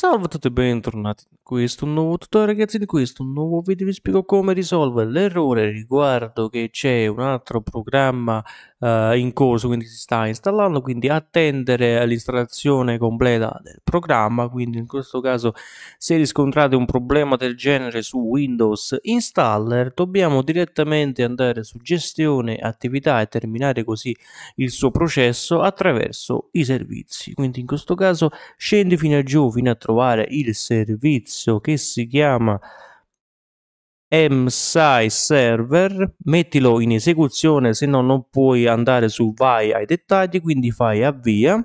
Salve a tutti e bentornati in questo nuovo tutorial ragazzi in questo nuovo video vi spiego come risolvere l'errore riguardo che c'è un altro programma eh, in corso, quindi si sta installando, quindi attendere l'installazione completa del programma, quindi in questo caso se riscontrate un problema del genere su Windows Installer dobbiamo direttamente andare su gestione, attività e terminare così il suo processo attraverso i servizi, quindi in questo caso scendi fino a giù fino a trovare il servizio che si chiama MSI server, mettilo in esecuzione, se no non puoi andare su vai ai dettagli, quindi fai avvia,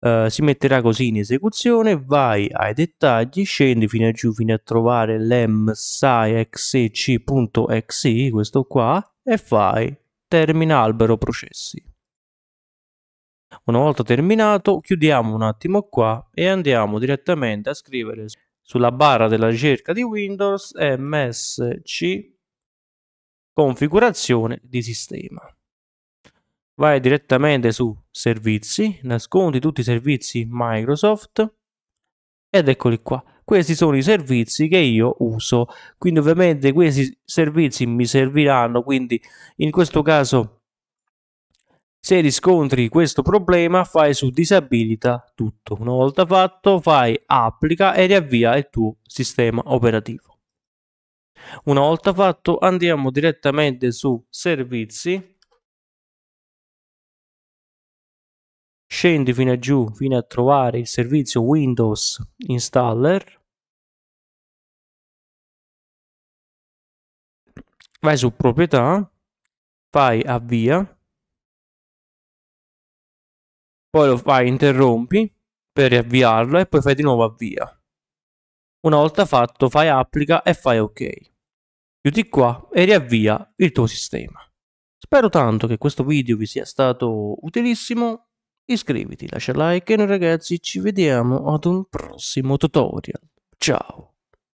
eh, si metterà così in esecuzione, vai ai dettagli, scendi fino a giù fino a trovare l'msixc.exe, questo qua, e fai termina albero processi. Una volta terminato, chiudiamo un attimo qua e andiamo direttamente a scrivere sulla barra della ricerca di Windows MSC configurazione di sistema. Vai direttamente su servizi, nascondi tutti i servizi Microsoft ed eccoli qua. Questi sono i servizi che io uso, quindi ovviamente questi servizi mi serviranno, quindi in questo caso se riscontri questo problema fai su disabilita tutto. Una volta fatto fai applica e riavvia il tuo sistema operativo. Una volta fatto andiamo direttamente su servizi. Scendi fino a giù fino a trovare il servizio Windows Installer. Vai su proprietà, fai avvia poi lo fai interrompi per riavviarlo e poi fai di nuovo avvia. Una volta fatto fai applica e fai ok. Chiudi qua e riavvia il tuo sistema. Spero tanto che questo video vi sia stato utilissimo. Iscriviti, lascia like e noi ragazzi ci vediamo ad un prossimo tutorial. Ciao!